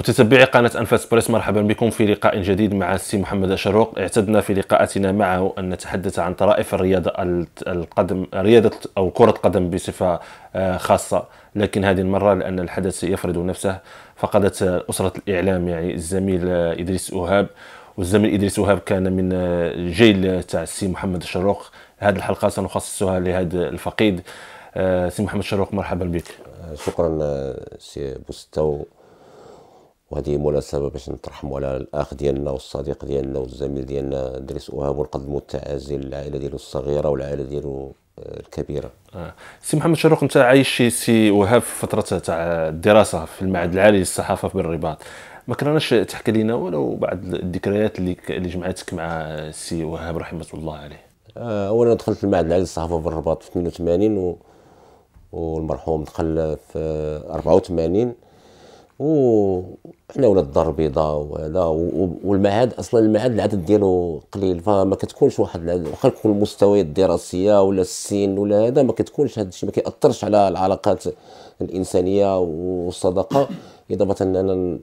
متتبعي قناة أنفاس بريس مرحبا بكم في لقاء جديد مع السي محمد شروق اعتدنا في لقاءاتنا معه أن نتحدث عن طرائف الرياضة القدم رياضة أو كرة قدم بصفة آه، خاصة لكن هذه المرة لأن الحدث يفرض نفسه فقدت أسرة الإعلام يعني الزميل آه، إدريس أوهاب والزميل إدريس أوهاب كان من آه، جيل تاع السي محمد الشروق هذه الحلقة سنخصصها لهذا الفقيد سي محمد الشروق مرحبا بك شكرا سي بوستو وهذه مناسبه باش نترحموا على الاخ ديالنا والصديق ديالنا والزميل ديالنا دريس اوهاب ونقدموا التعازي للعائله ديالو الصغيره والعائله ديالو آه، الكبيره آه. سي محمد شروق انت عايش سي وهاب في فتره تاع الدراسه في المعهد العالي للصحافه بالرباط ما كرهناش تحكي لنا ولو بعض الذكريات اللي اللي جمعتك مع سي وهاب رحمه الله عليه آه اولا دخلت المعهد العالي للصحافه بالرباط في 82 و... والمرحوم دخل في 84 وحنا ولاد الدار البيضاء وهذا والمعهد اصلا المعهد العدد ديالو قليل فما كتكونش واحد واخا تكون المستويات الدراسيه ولا السن ولا هذا ما كتكونش هذا الشيء ما كيأثرش على العلاقات الانسانيه والصداقه اضافه ان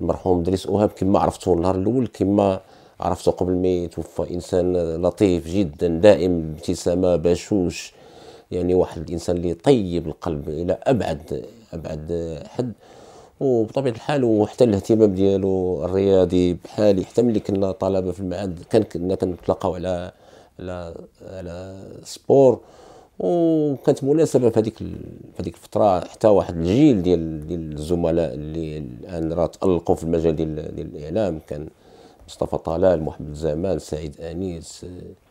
المرحوم دريس اوهاب كما عرفته النهار الاول كما عرفته قبل ما يتوفى انسان لطيف جدا دائم ابتسامه بشوش يعني واحد الانسان اللي طيب القلب الى ابعد ابعد حد وبطبيعه الحال وحتى الاهتمام ديالو الرياضي بحالي حتى ملي كنا طلبه في المعهد كان كنا كنتلاقاو على على على سبور وكانت مناسبه في هذيك في هذيك الفتره حتى واحد الجيل ديال ديال الزملاء اللي الان راه تالقوا في المجال ديال ديال الاعلام كان مصطفى طلال محمد زمان سعيد انيس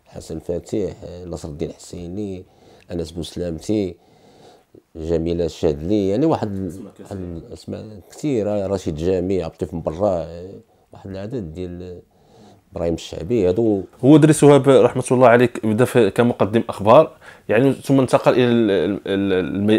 حسن فاتح نصر الدين حسيني انس بوسلامتي جميله الشاذلي يعني واحد اسماء كثيره رشيد جامي عبد الطيف مبرا واحد العدد ديال ابراهيم الشعبي هادو هو دري سهاب رحمه الله عليك بدا كمقدم اخبار يعني ثم انتقل الى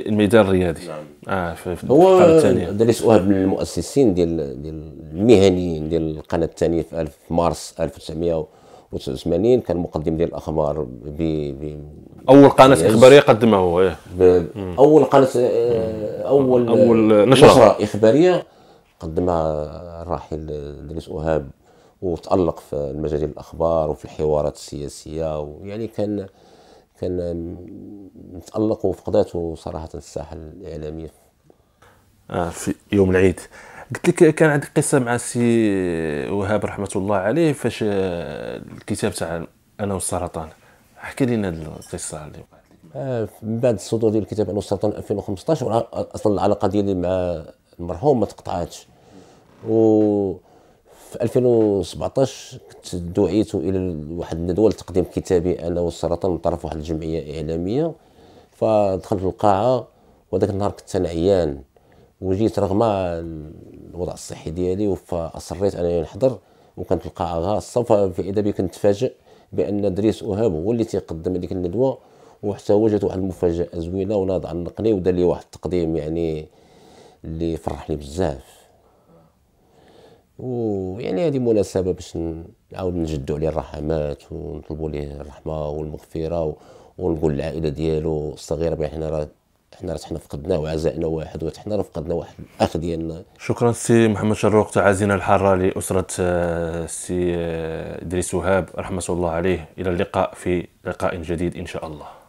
الميدان الرياضي نعم. اه في القناة هو دري سهاب من المؤسسين ديال ديال المهنيين ديال القناه الثانيه في 1000 مارس 1900 بوتس كان مقدم ديال الاخبار ب... اول قناه اخباريه هو إيه. اول قناه آه، اول اول نشره, نشرة اخباريه قدمها الراحل ادريس اوهاب وتالق في المجال ديال الاخبار وفي الحوارات السياسيه ويعني كان كان متالق وفقداته صراحه الساحه الاعلاميه آه في يوم العيد قلت لك كان عندي قصه مع السي وهاب رحمه الله عليه فاش آه، الكتاب تاع انا والسرطان احكي لنا هذه القصه اللي وقعت لك من بعد الصدور ديال الكتاب انا والسرطان 2015 اصلا العلاقه ديالي مع المرحوم ما تقطعاتش و في 2017 كنت دعيت الى واحد الندوه لتقديم كتابي انا والسرطان من طرف واحد الجمعيه اعلاميه فدخلت القاعه وذاك النهار كنت انا عيان وجيت رغم الوضع الصحي ديالي فاصريت انني نحضر وكنتلقى القاعه الصف فاذا بي كنتفاجئ بان دريس اوهاب هو اللي تيقدم هذيك الندوه وحتى هو جات واحد المفاجاه زوينه وناض عنقني ودار لي واحد التقديم يعني اللي فرحني بزاف ويعني هذه مناسبه باش نعاود نجدوا عليه الرحمات ونطلبوا ليه الرحمه والمغفره ونقول للعائله ديالو الصغيره بان حنا راه حنا راه حنا فقدناه وعزائنا واحد وحنا راه فقدنا واحد الاخ ديالنا شكرا سي محمد شروق تعازينا الحاره لاسره آه، سي آه، ادريس وهاب رحمه الله عليه الى اللقاء في لقاء جديد ان شاء الله